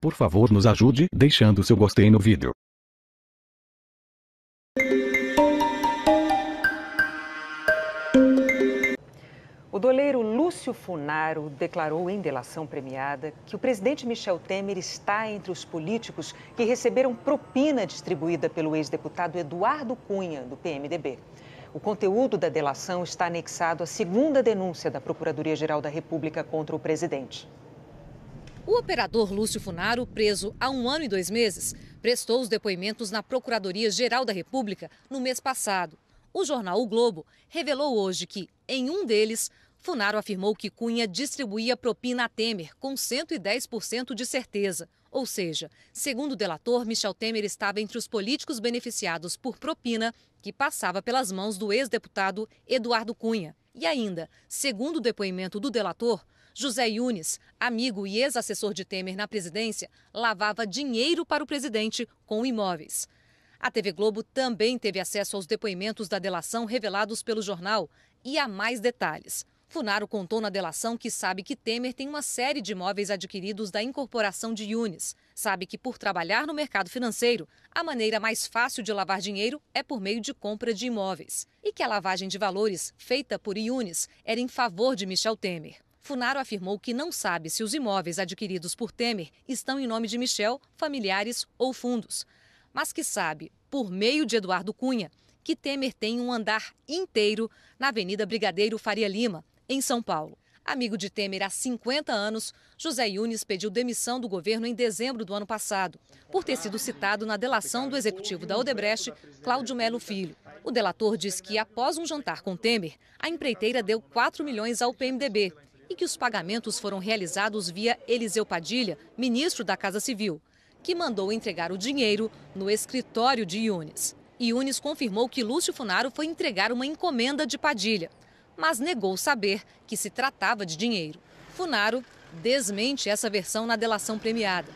Por favor nos ajude deixando seu gostei no vídeo. O doleiro Lúcio Funaro declarou em delação premiada que o presidente Michel Temer está entre os políticos que receberam propina distribuída pelo ex-deputado Eduardo Cunha, do PMDB. O conteúdo da delação está anexado à segunda denúncia da Procuradoria-Geral da República contra o presidente. O operador Lúcio Funaro, preso há um ano e dois meses, prestou os depoimentos na Procuradoria-Geral da República no mês passado. O jornal O Globo revelou hoje que, em um deles, Funaro afirmou que Cunha distribuía propina a Temer com 110% de certeza. Ou seja, segundo o delator, Michel Temer estava entre os políticos beneficiados por propina que passava pelas mãos do ex-deputado Eduardo Cunha. E ainda, segundo o depoimento do delator, José Yunes, amigo e ex-assessor de Temer na presidência, lavava dinheiro para o presidente com imóveis. A TV Globo também teve acesso aos depoimentos da delação revelados pelo jornal e a mais detalhes. Funaro contou na delação que sabe que Temer tem uma série de imóveis adquiridos da incorporação de Yunes. Sabe que, por trabalhar no mercado financeiro, a maneira mais fácil de lavar dinheiro é por meio de compra de imóveis. E que a lavagem de valores feita por Yunes era em favor de Michel Temer. Funaro afirmou que não sabe se os imóveis adquiridos por Temer estão em nome de Michel, familiares ou fundos, mas que sabe, por meio de Eduardo Cunha, que Temer tem um andar inteiro na Avenida Brigadeiro Faria Lima, em São Paulo. Amigo de Temer há 50 anos, José Yunes pediu demissão do governo em dezembro do ano passado, por ter sido citado na delação do executivo da Odebrecht, Cláudio Melo Filho. O delator diz que, após um jantar com Temer, a empreiteira deu 4 milhões ao PMDB e que os pagamentos foram realizados via Eliseu Padilha, ministro da Casa Civil, que mandou entregar o dinheiro no escritório de Yunes. Yunes confirmou que Lúcio Funaro foi entregar uma encomenda de Padilha, mas negou saber que se tratava de dinheiro. Funaro desmente essa versão na delação premiada.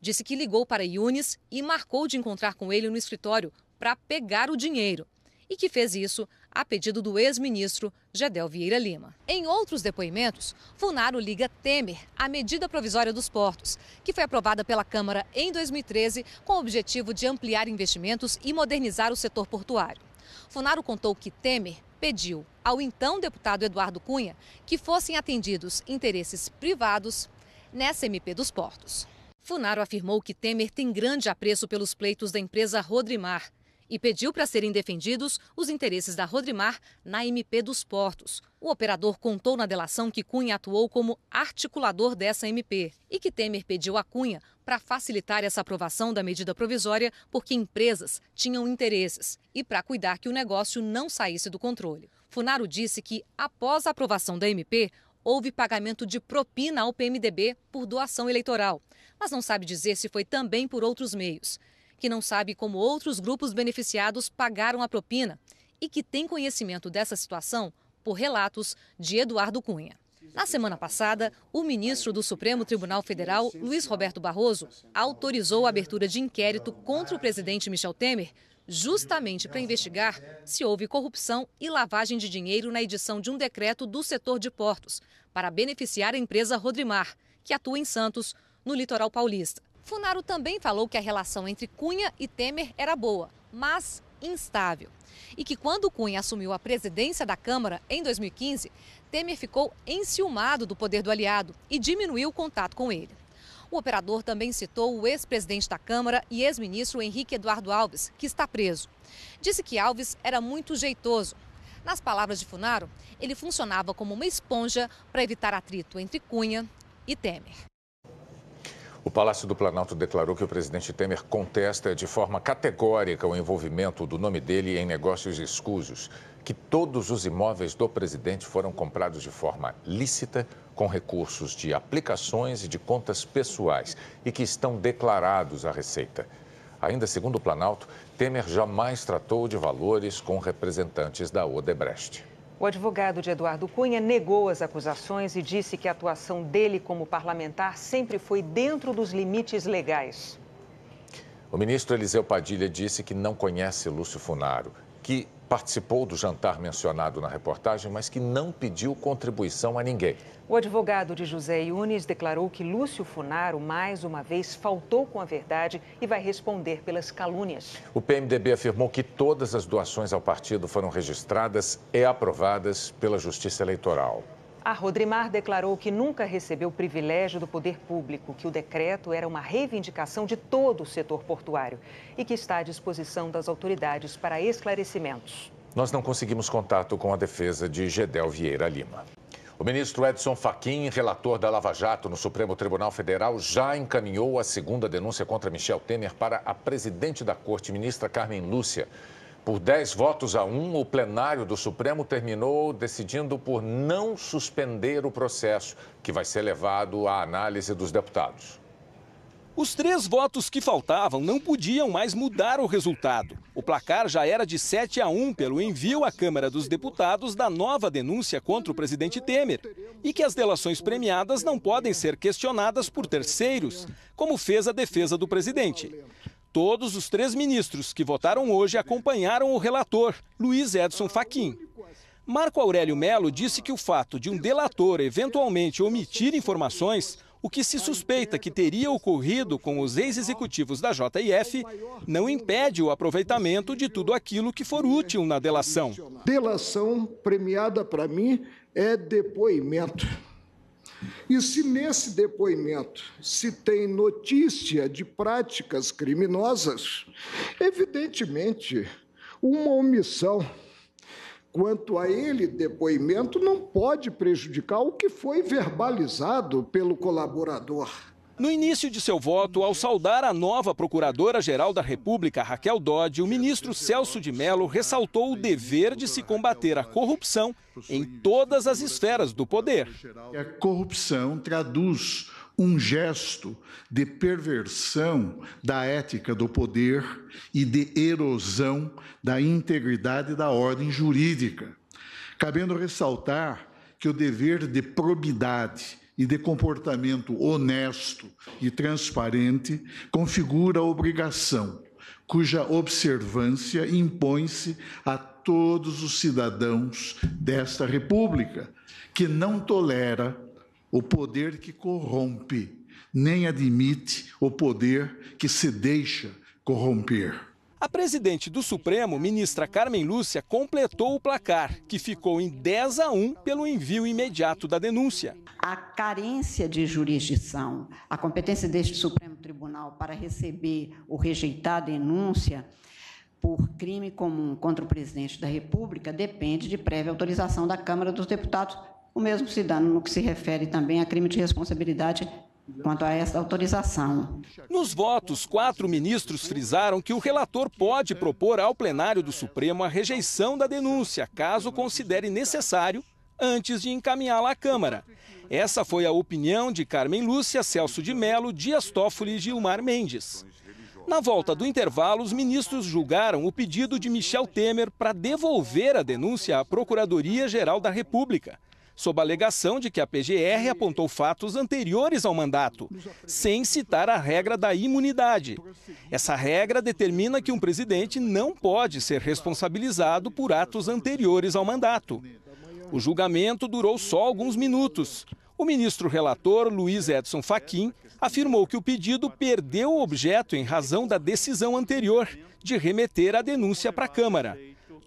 Disse que ligou para Yunes e marcou de encontrar com ele no escritório para pegar o dinheiro e que fez isso a pedido do ex-ministro Gedel Vieira Lima. Em outros depoimentos, Funaro liga Temer à medida provisória dos portos, que foi aprovada pela Câmara em 2013 com o objetivo de ampliar investimentos e modernizar o setor portuário. Funaro contou que Temer pediu ao então deputado Eduardo Cunha que fossem atendidos interesses privados nessa MP dos portos. Funaro afirmou que Temer tem grande apreço pelos pleitos da empresa Rodrimar, e pediu para serem defendidos os interesses da Rodrimar na MP dos Portos. O operador contou na delação que Cunha atuou como articulador dessa MP e que Temer pediu a Cunha para facilitar essa aprovação da medida provisória porque empresas tinham interesses e para cuidar que o negócio não saísse do controle. Funaro disse que, após a aprovação da MP, houve pagamento de propina ao PMDB por doação eleitoral, mas não sabe dizer se foi também por outros meios que não sabe como outros grupos beneficiados pagaram a propina e que tem conhecimento dessa situação por relatos de Eduardo Cunha. Na semana passada, o ministro do Supremo Tribunal Federal, Luiz Roberto Barroso, autorizou a abertura de inquérito contra o presidente Michel Temer, justamente para investigar se houve corrupção e lavagem de dinheiro na edição de um decreto do setor de portos, para beneficiar a empresa Rodrimar, que atua em Santos, no litoral paulista. Funaro também falou que a relação entre Cunha e Temer era boa, mas instável. E que quando Cunha assumiu a presidência da Câmara em 2015, Temer ficou enciumado do poder do aliado e diminuiu o contato com ele. O operador também citou o ex-presidente da Câmara e ex-ministro Henrique Eduardo Alves, que está preso. Disse que Alves era muito jeitoso. Nas palavras de Funaro, ele funcionava como uma esponja para evitar atrito entre Cunha e Temer. O Palácio do Planalto declarou que o presidente Temer contesta de forma categórica o envolvimento do nome dele em negócios escusos, que todos os imóveis do presidente foram comprados de forma lícita, com recursos de aplicações e de contas pessoais e que estão declarados à Receita. Ainda segundo o Planalto, Temer jamais tratou de valores com representantes da Odebrecht. O advogado de Eduardo Cunha negou as acusações e disse que a atuação dele como parlamentar sempre foi dentro dos limites legais. O ministro Eliseu Padilha disse que não conhece Lúcio Funaro, que participou do jantar mencionado na reportagem, mas que não pediu contribuição a ninguém. O advogado de José Yunes declarou que Lúcio Funaro, mais uma vez, faltou com a verdade e vai responder pelas calúnias. O PMDB afirmou que todas as doações ao partido foram registradas e aprovadas pela Justiça Eleitoral. A Rodrimar declarou que nunca recebeu privilégio do poder público, que o decreto era uma reivindicação de todo o setor portuário e que está à disposição das autoridades para esclarecimentos. Nós não conseguimos contato com a defesa de Gedel Vieira Lima. O ministro Edson Fachin, relator da Lava Jato no Supremo Tribunal Federal, já encaminhou a segunda denúncia contra Michel Temer para a presidente da corte, ministra Carmen Lúcia. Por 10 votos a 1, o plenário do Supremo terminou decidindo por não suspender o processo, que vai ser levado à análise dos deputados. Os três votos que faltavam não podiam mais mudar o resultado. O placar já era de 7 a 1 pelo envio à Câmara dos Deputados da nova denúncia contra o presidente Temer e que as delações premiadas não podem ser questionadas por terceiros, como fez a defesa do presidente. Todos os três ministros que votaram hoje acompanharam o relator, Luiz Edson Fachin. Marco Aurélio Melo disse que o fato de um delator eventualmente omitir informações, o que se suspeita que teria ocorrido com os ex-executivos da JF, não impede o aproveitamento de tudo aquilo que for útil na delação. Delação premiada para mim é depoimento. E se nesse depoimento se tem notícia de práticas criminosas, evidentemente uma omissão quanto a ele depoimento não pode prejudicar o que foi verbalizado pelo colaborador. No início de seu voto, ao saudar a nova Procuradora-Geral da República, Raquel Dodge, o ministro Celso de Mello ressaltou o dever de se combater a corrupção em todas as esferas do poder. A corrupção traduz um gesto de perversão da ética do poder e de erosão da integridade da ordem jurídica. Cabendo ressaltar que o dever de probidade e de comportamento honesto e transparente configura a obrigação, cuja observância impõe-se a todos os cidadãos desta República, que não tolera o poder que corrompe, nem admite o poder que se deixa corromper. A presidente do Supremo, ministra Carmen Lúcia, completou o placar, que ficou em 10 a 1 pelo envio imediato da denúncia. A carência de jurisdição, a competência deste Supremo Tribunal para receber ou rejeitar a denúncia por crime comum contra o presidente da República depende de prévia autorização da Câmara dos Deputados. O mesmo se dando no que se refere também a crime de responsabilidade quanto a essa autorização. Nos votos, quatro ministros frisaram que o relator pode propor ao plenário do Supremo a rejeição da denúncia, caso considere necessário, antes de encaminhá-la à Câmara. Essa foi a opinião de Carmen Lúcia, Celso de Mello, Dias Toffoli e Gilmar Mendes. Na volta do intervalo, os ministros julgaram o pedido de Michel Temer para devolver a denúncia à Procuradoria-Geral da República sob a alegação de que a PGR apontou fatos anteriores ao mandato, sem citar a regra da imunidade. Essa regra determina que um presidente não pode ser responsabilizado por atos anteriores ao mandato. O julgamento durou só alguns minutos. O ministro relator, Luiz Edson Fachin, afirmou que o pedido perdeu o objeto em razão da decisão anterior de remeter a denúncia para a Câmara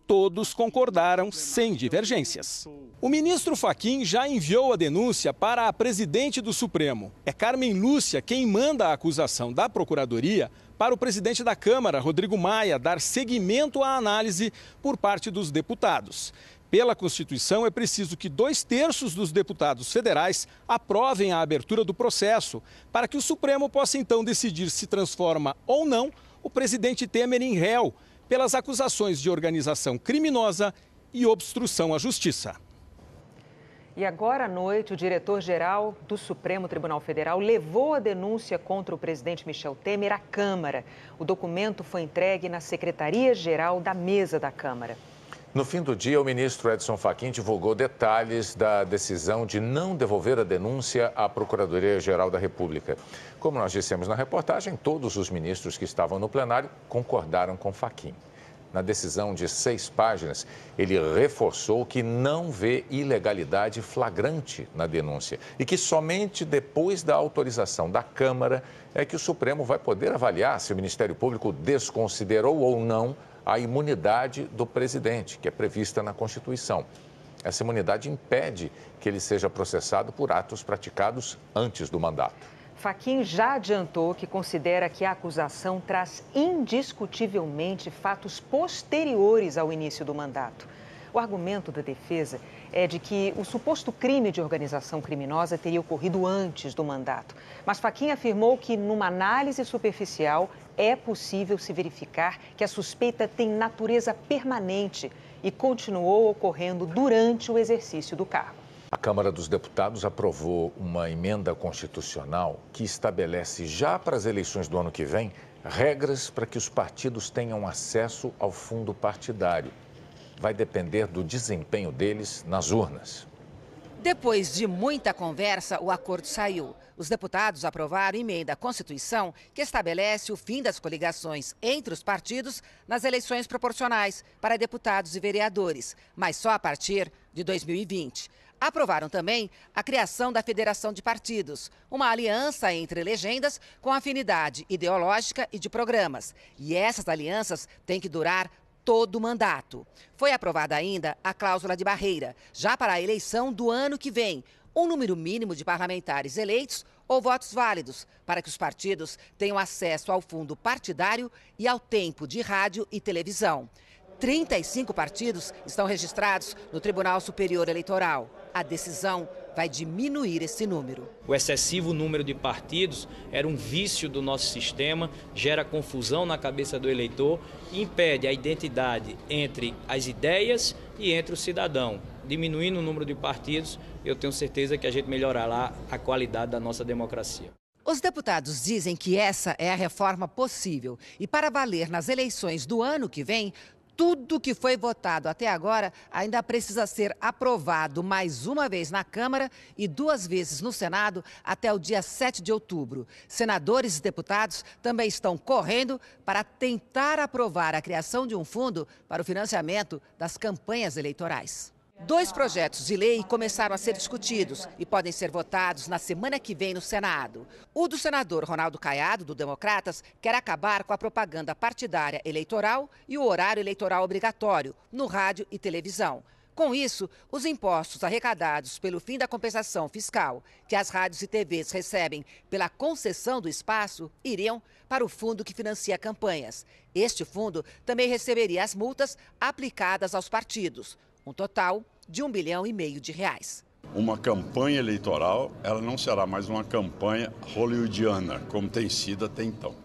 todos concordaram sem divergências. O ministro Faquim já enviou a denúncia para a presidente do Supremo. É Carmen Lúcia quem manda a acusação da Procuradoria para o presidente da Câmara, Rodrigo Maia, dar seguimento à análise por parte dos deputados. Pela Constituição, é preciso que dois terços dos deputados federais aprovem a abertura do processo, para que o Supremo possa então decidir se transforma ou não o presidente Temer em réu pelas acusações de organização criminosa e obstrução à justiça. E agora à noite, o diretor-geral do Supremo Tribunal Federal levou a denúncia contra o presidente Michel Temer à Câmara. O documento foi entregue na Secretaria-Geral da Mesa da Câmara. No fim do dia, o ministro Edson Fachin divulgou detalhes da decisão de não devolver a denúncia à Procuradoria-Geral da República. Como nós dissemos na reportagem, todos os ministros que estavam no plenário concordaram com Fachin. Na decisão de seis páginas, ele reforçou que não vê ilegalidade flagrante na denúncia e que somente depois da autorização da Câmara é que o Supremo vai poder avaliar se o Ministério Público desconsiderou ou não a imunidade do presidente, que é prevista na Constituição. Essa imunidade impede que ele seja processado por atos praticados antes do mandato. Faquim já adiantou que considera que a acusação traz indiscutivelmente fatos posteriores ao início do mandato. O argumento da defesa é de que o suposto crime de organização criminosa teria ocorrido antes do mandato. Mas Faquinha afirmou que, numa análise superficial, é possível se verificar que a suspeita tem natureza permanente e continuou ocorrendo durante o exercício do cargo. A Câmara dos Deputados aprovou uma emenda constitucional que estabelece já para as eleições do ano que vem regras para que os partidos tenham acesso ao fundo partidário vai depender do desempenho deles nas urnas. Depois de muita conversa, o acordo saiu. Os deputados aprovaram emenda à Constituição que estabelece o fim das coligações entre os partidos nas eleições proporcionais para deputados e vereadores, mas só a partir de 2020. Aprovaram também a criação da Federação de Partidos, uma aliança entre legendas com afinidade ideológica e de programas. E essas alianças têm que durar todo o mandato. Foi aprovada ainda a cláusula de barreira, já para a eleição do ano que vem, um número mínimo de parlamentares eleitos ou votos válidos, para que os partidos tenham acesso ao fundo partidário e ao tempo de rádio e televisão. 35 partidos estão registrados no Tribunal Superior Eleitoral. A decisão vai diminuir esse número. O excessivo número de partidos era um vício do nosso sistema, gera confusão na cabeça do eleitor e impede a identidade entre as ideias e entre o cidadão. Diminuindo o número de partidos, eu tenho certeza que a gente melhorará a qualidade da nossa democracia. Os deputados dizem que essa é a reforma possível e para valer nas eleições do ano que vem, tudo que foi votado até agora ainda precisa ser aprovado mais uma vez na Câmara e duas vezes no Senado até o dia 7 de outubro. Senadores e deputados também estão correndo para tentar aprovar a criação de um fundo para o financiamento das campanhas eleitorais. Dois projetos de lei começaram a ser discutidos e podem ser votados na semana que vem no Senado. O do senador Ronaldo Caiado, do Democratas, quer acabar com a propaganda partidária eleitoral e o horário eleitoral obrigatório no rádio e televisão. Com isso, os impostos arrecadados pelo fim da compensação fiscal que as rádios e TVs recebem pela concessão do espaço iriam para o fundo que financia campanhas. Este fundo também receberia as multas aplicadas aos partidos um total de um bilhão e meio de reais. Uma campanha eleitoral, ela não será mais uma campanha hollywoodiana, como tem sido até então.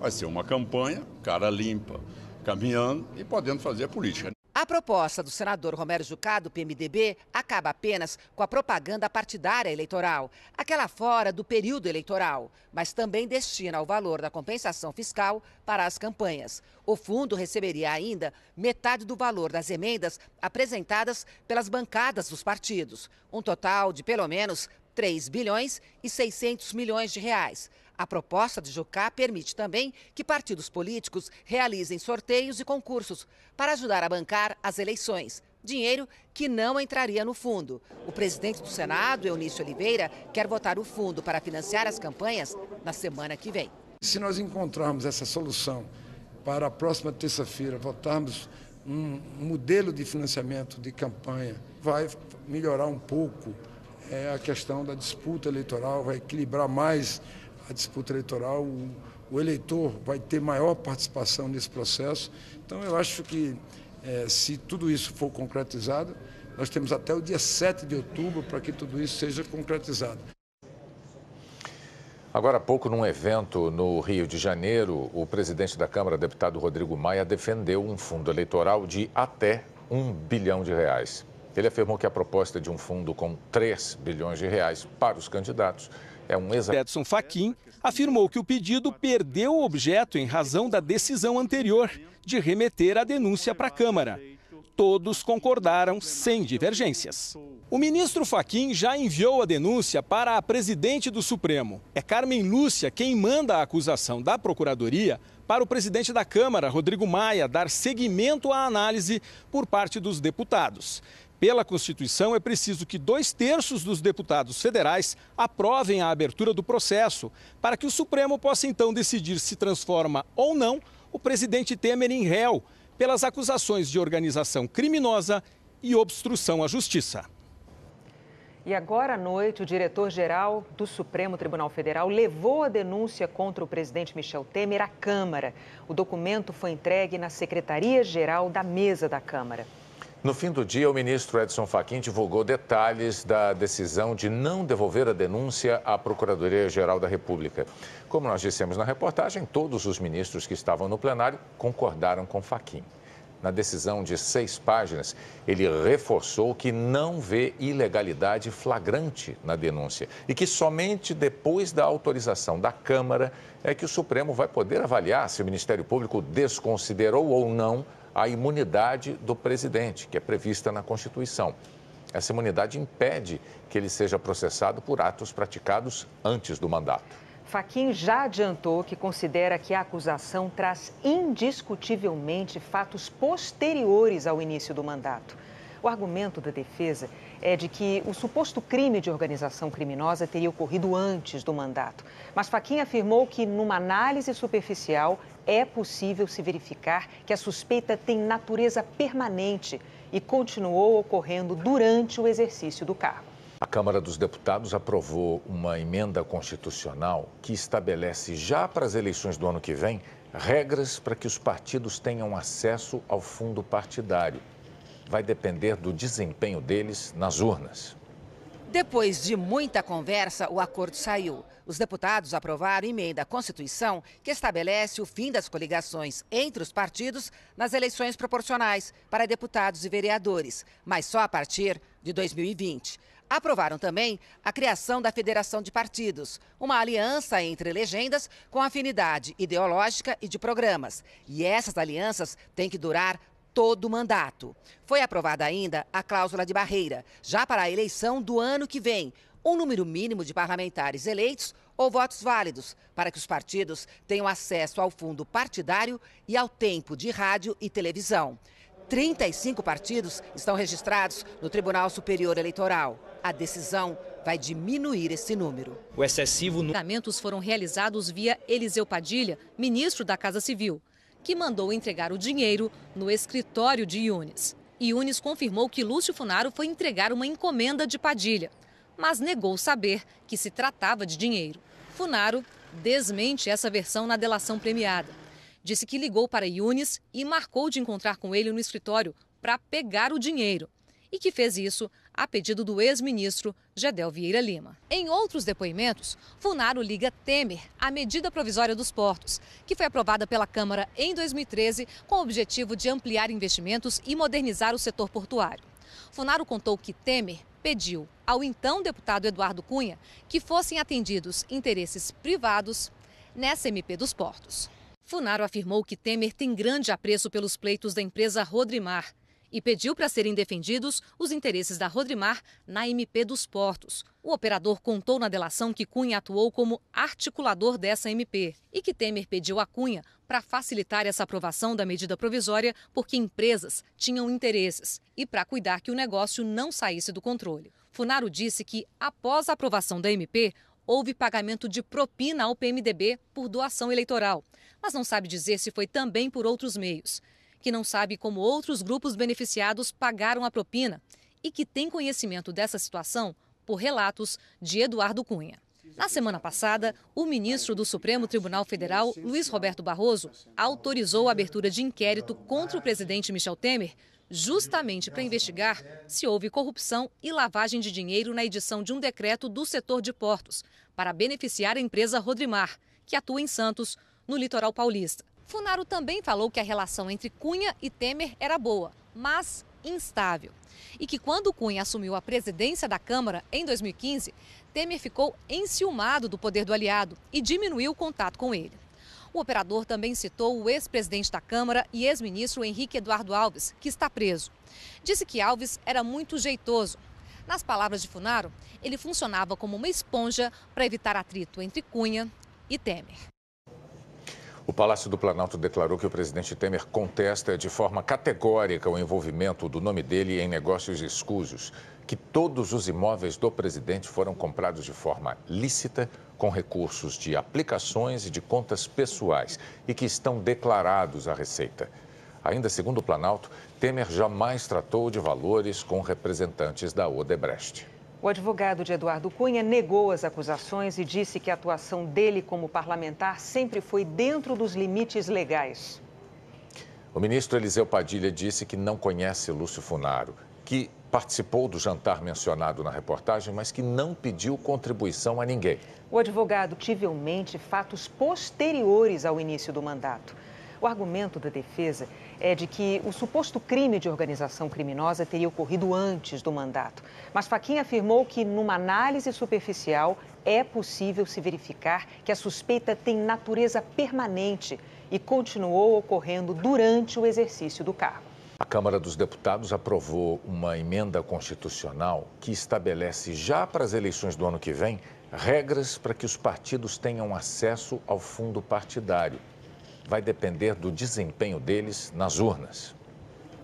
Vai ser uma campanha, cara limpa, caminhando e podendo fazer política. A proposta do senador Romero Jucá, do PMDB, acaba apenas com a propaganda partidária eleitoral, aquela fora do período eleitoral, mas também destina o valor da compensação fiscal para as campanhas. O fundo receberia ainda metade do valor das emendas apresentadas pelas bancadas dos partidos, um total de pelo menos 3 bilhões e 600 milhões de reais. A proposta de Jucá permite também que partidos políticos realizem sorteios e concursos para ajudar a bancar as eleições. Dinheiro que não entraria no fundo. O presidente do Senado, Eunício Oliveira, quer votar o fundo para financiar as campanhas na semana que vem. Se nós encontrarmos essa solução para a próxima terça-feira, votarmos um modelo de financiamento de campanha, vai melhorar um pouco é, a questão da disputa eleitoral, vai equilibrar mais a disputa eleitoral, o, o eleitor vai ter maior participação nesse processo. Então, eu acho que é, se tudo isso for concretizado, nós temos até o dia 7 de outubro para que tudo isso seja concretizado. Agora há pouco, num evento no Rio de Janeiro, o presidente da Câmara, deputado Rodrigo Maia, defendeu um fundo eleitoral de até um bilhão de reais. Ele afirmou que a proposta é de um fundo com 3 bilhões de reais para os candidatos é um Edson Fachin afirmou que o pedido perdeu o objeto em razão da decisão anterior de remeter a denúncia para a Câmara. Todos concordaram sem divergências. O ministro Faquim já enviou a denúncia para a presidente do Supremo. É Carmen Lúcia quem manda a acusação da Procuradoria para o presidente da Câmara, Rodrigo Maia, dar seguimento à análise por parte dos deputados. Pela Constituição, é preciso que dois terços dos deputados federais aprovem a abertura do processo, para que o Supremo possa então decidir se transforma ou não o presidente Temer em réu pelas acusações de organização criminosa e obstrução à justiça. E agora à noite, o diretor-geral do Supremo Tribunal Federal levou a denúncia contra o presidente Michel Temer à Câmara. O documento foi entregue na Secretaria-Geral da Mesa da Câmara. No fim do dia, o ministro Edson Fachin divulgou detalhes da decisão de não devolver a denúncia à Procuradoria-Geral da República. Como nós dissemos na reportagem, todos os ministros que estavam no plenário concordaram com Fachin. Na decisão de seis páginas, ele reforçou que não vê ilegalidade flagrante na denúncia e que somente depois da autorização da Câmara é que o Supremo vai poder avaliar se o Ministério Público desconsiderou ou não a imunidade do presidente, que é prevista na Constituição. Essa imunidade impede que ele seja processado por atos praticados antes do mandato. Faquin já adiantou que considera que a acusação traz indiscutivelmente fatos posteriores ao início do mandato. O argumento da defesa é de que o suposto crime de organização criminosa teria ocorrido antes do mandato. Mas Faquin afirmou que, numa análise superficial, é possível se verificar que a suspeita tem natureza permanente e continuou ocorrendo durante o exercício do cargo. A Câmara dos Deputados aprovou uma emenda constitucional que estabelece já para as eleições do ano que vem regras para que os partidos tenham acesso ao fundo partidário. Vai depender do desempenho deles nas urnas. Depois de muita conversa, o acordo saiu. Os deputados aprovaram emenda à Constituição que estabelece o fim das coligações entre os partidos nas eleições proporcionais para deputados e vereadores, mas só a partir de 2020. Aprovaram também a criação da Federação de Partidos, uma aliança entre legendas com afinidade ideológica e de programas. E essas alianças têm que durar todo o mandato. Foi aprovada ainda a cláusula de barreira, já para a eleição do ano que vem. Um número mínimo de parlamentares eleitos ou votos válidos, para que os partidos tenham acesso ao fundo partidário e ao tempo de rádio e televisão. 35 partidos estão registrados no Tribunal Superior Eleitoral. A decisão vai diminuir esse número. O excessivo... Pagamentos foram realizados via Eliseu Padilha, ministro da Casa Civil, que mandou entregar o dinheiro no escritório de Yunes. Yunes confirmou que Lúcio Funaro foi entregar uma encomenda de Padilha, mas negou saber que se tratava de dinheiro. Funaro desmente essa versão na delação premiada. Disse que ligou para Yunes e marcou de encontrar com ele no escritório para pegar o dinheiro. E que fez isso a pedido do ex-ministro Gedel Vieira Lima. Em outros depoimentos, Funaro liga Temer à medida provisória dos portos, que foi aprovada pela Câmara em 2013 com o objetivo de ampliar investimentos e modernizar o setor portuário. Funaro contou que Temer pediu ao então deputado Eduardo Cunha que fossem atendidos interesses privados nessa MP dos portos. Funaro afirmou que Temer tem grande apreço pelos pleitos da empresa Rodrimar, e pediu para serem defendidos os interesses da Rodrimar na MP dos Portos. O operador contou na delação que Cunha atuou como articulador dessa MP e que Temer pediu a Cunha para facilitar essa aprovação da medida provisória porque empresas tinham interesses e para cuidar que o negócio não saísse do controle. Funaro disse que, após a aprovação da MP, houve pagamento de propina ao PMDB por doação eleitoral, mas não sabe dizer se foi também por outros meios que não sabe como outros grupos beneficiados pagaram a propina e que tem conhecimento dessa situação por relatos de Eduardo Cunha. Na semana passada, o ministro do Supremo Tribunal Federal, Luiz Roberto Barroso, autorizou a abertura de inquérito contra o presidente Michel Temer, justamente para investigar se houve corrupção e lavagem de dinheiro na edição de um decreto do setor de portos, para beneficiar a empresa Rodrimar, que atua em Santos, no litoral paulista. Funaro também falou que a relação entre Cunha e Temer era boa, mas instável. E que quando Cunha assumiu a presidência da Câmara em 2015, Temer ficou enciumado do poder do aliado e diminuiu o contato com ele. O operador também citou o ex-presidente da Câmara e ex-ministro Henrique Eduardo Alves, que está preso. Disse que Alves era muito jeitoso. Nas palavras de Funaro, ele funcionava como uma esponja para evitar atrito entre Cunha e Temer. O Palácio do Planalto declarou que o presidente Temer contesta de forma categórica o envolvimento do nome dele em negócios escusos, que todos os imóveis do presidente foram comprados de forma lícita, com recursos de aplicações e de contas pessoais e que estão declarados à Receita. Ainda segundo o Planalto, Temer jamais tratou de valores com representantes da Odebrecht. O advogado de Eduardo Cunha negou as acusações e disse que a atuação dele como parlamentar sempre foi dentro dos limites legais. O ministro Eliseu Padilha disse que não conhece Lúcio Funaro, que participou do jantar mencionado na reportagem, mas que não pediu contribuição a ninguém. O advogado tive em mente fatos posteriores ao início do mandato. O argumento da defesa é de que o suposto crime de organização criminosa teria ocorrido antes do mandato. Mas Faquinha afirmou que, numa análise superficial, é possível se verificar que a suspeita tem natureza permanente e continuou ocorrendo durante o exercício do cargo. A Câmara dos Deputados aprovou uma emenda constitucional que estabelece já para as eleições do ano que vem regras para que os partidos tenham acesso ao fundo partidário vai depender do desempenho deles nas urnas.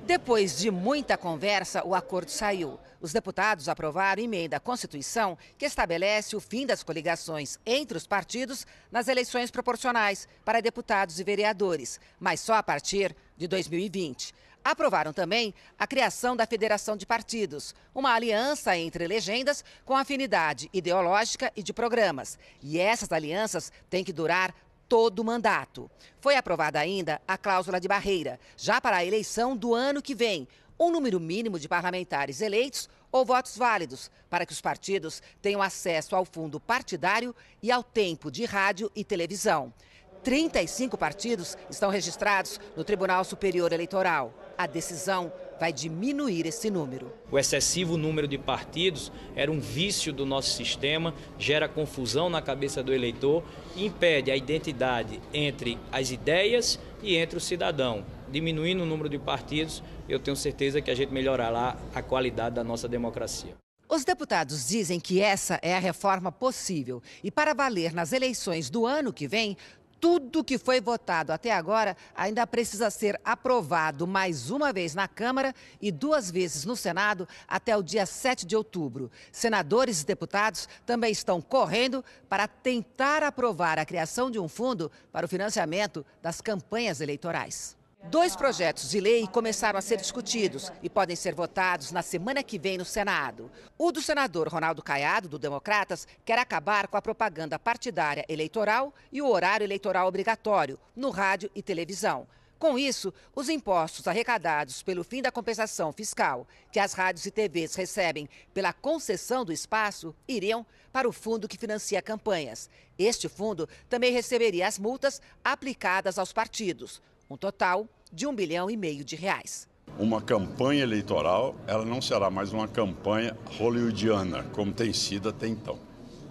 Depois de muita conversa, o acordo saiu. Os deputados aprovaram emenda à Constituição que estabelece o fim das coligações entre os partidos nas eleições proporcionais para deputados e vereadores, mas só a partir de 2020. Aprovaram também a criação da Federação de Partidos, uma aliança entre legendas com afinidade ideológica e de programas. E essas alianças têm que durar todo o mandato. Foi aprovada ainda a cláusula de barreira, já para a eleição do ano que vem, um número mínimo de parlamentares eleitos ou votos válidos, para que os partidos tenham acesso ao fundo partidário e ao tempo de rádio e televisão. 35 partidos estão registrados no Tribunal Superior Eleitoral. A decisão vai diminuir esse número. O excessivo número de partidos era um vício do nosso sistema, gera confusão na cabeça do eleitor e impede a identidade entre as ideias e entre o cidadão. Diminuindo o número de partidos, eu tenho certeza que a gente melhorará a qualidade da nossa democracia. Os deputados dizem que essa é a reforma possível e para valer nas eleições do ano que vem, tudo que foi votado até agora ainda precisa ser aprovado mais uma vez na Câmara e duas vezes no Senado até o dia 7 de outubro. Senadores e deputados também estão correndo para tentar aprovar a criação de um fundo para o financiamento das campanhas eleitorais. Dois projetos de lei começaram a ser discutidos e podem ser votados na semana que vem no Senado. O do senador Ronaldo Caiado, do Democratas, quer acabar com a propaganda partidária eleitoral e o horário eleitoral obrigatório no rádio e televisão. Com isso, os impostos arrecadados pelo fim da compensação fiscal que as rádios e TVs recebem pela concessão do espaço iriam para o fundo que financia campanhas. Este fundo também receberia as multas aplicadas aos partidos um total de um bilhão e meio de reais. Uma campanha eleitoral, ela não será mais uma campanha hollywoodiana, como tem sido até então.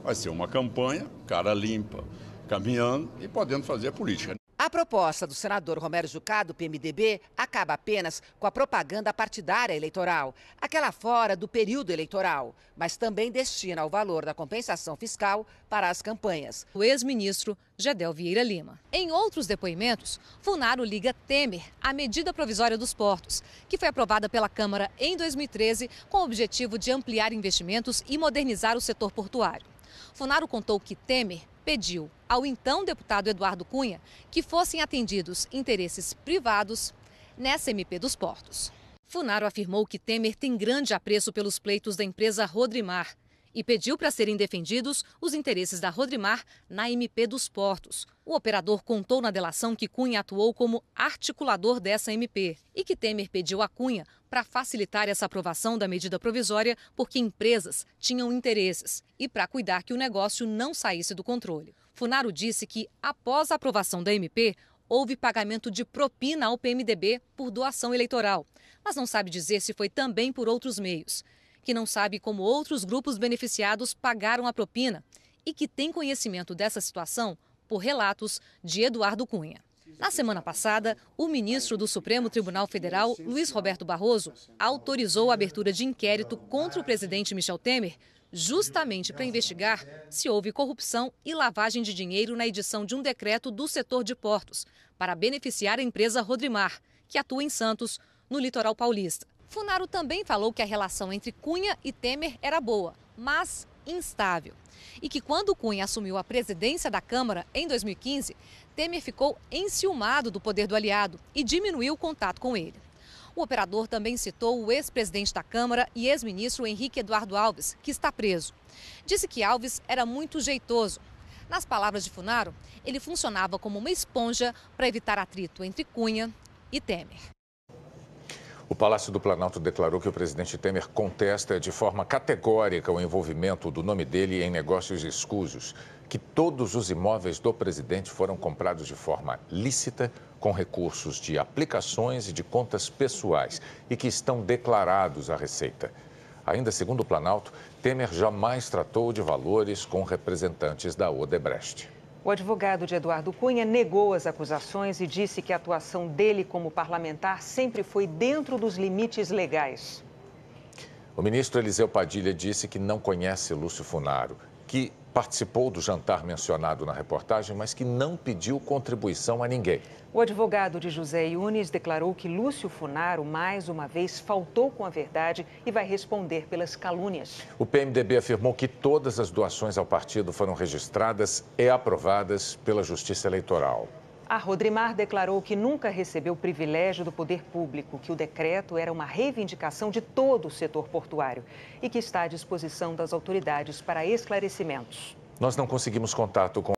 Vai ser uma campanha, cara limpa, caminhando e podendo fazer política. A proposta do senador Romero Jucá, do PMDB, acaba apenas com a propaganda partidária eleitoral, aquela fora do período eleitoral, mas também destina o valor da compensação fiscal para as campanhas. O ex-ministro Jadel Vieira Lima. Em outros depoimentos, Funaro liga Temer à medida provisória dos portos, que foi aprovada pela Câmara em 2013 com o objetivo de ampliar investimentos e modernizar o setor portuário. Funaro contou que Temer pediu ao então deputado Eduardo Cunha que fossem atendidos interesses privados nessa MP dos portos. Funaro afirmou que Temer tem grande apreço pelos pleitos da empresa Rodrimar, e pediu para serem defendidos os interesses da Rodrimar na MP dos Portos. O operador contou na delação que Cunha atuou como articulador dessa MP e que Temer pediu a Cunha para facilitar essa aprovação da medida provisória porque empresas tinham interesses e para cuidar que o negócio não saísse do controle. Funaro disse que, após a aprovação da MP, houve pagamento de propina ao PMDB por doação eleitoral, mas não sabe dizer se foi também por outros meios que não sabe como outros grupos beneficiados pagaram a propina e que tem conhecimento dessa situação por relatos de Eduardo Cunha. Na semana passada, o ministro do Supremo Tribunal Federal, Luiz Roberto Barroso, autorizou a abertura de inquérito contra o presidente Michel Temer, justamente para investigar se houve corrupção e lavagem de dinheiro na edição de um decreto do setor de portos, para beneficiar a empresa Rodrimar, que atua em Santos, no litoral paulista. Funaro também falou que a relação entre Cunha e Temer era boa, mas instável. E que quando Cunha assumiu a presidência da Câmara em 2015, Temer ficou enciumado do poder do aliado e diminuiu o contato com ele. O operador também citou o ex-presidente da Câmara e ex-ministro Henrique Eduardo Alves, que está preso. Disse que Alves era muito jeitoso. Nas palavras de Funaro, ele funcionava como uma esponja para evitar atrito entre Cunha e Temer. O Palácio do Planalto declarou que o presidente Temer contesta de forma categórica o envolvimento do nome dele em negócios escusos, que todos os imóveis do presidente foram comprados de forma lícita, com recursos de aplicações e de contas pessoais e que estão declarados à Receita. Ainda segundo o Planalto, Temer jamais tratou de valores com representantes da Odebrecht. O advogado de Eduardo Cunha negou as acusações e disse que a atuação dele como parlamentar sempre foi dentro dos limites legais. O ministro Eliseu Padilha disse que não conhece Lúcio Funaro que participou do jantar mencionado na reportagem, mas que não pediu contribuição a ninguém. O advogado de José Yunes declarou que Lúcio Funaro, mais uma vez, faltou com a verdade e vai responder pelas calúnias. O PMDB afirmou que todas as doações ao partido foram registradas e aprovadas pela Justiça Eleitoral. A Rodrimar declarou que nunca recebeu privilégio do poder público, que o decreto era uma reivindicação de todo o setor portuário e que está à disposição das autoridades para esclarecimentos. Nós não conseguimos contato com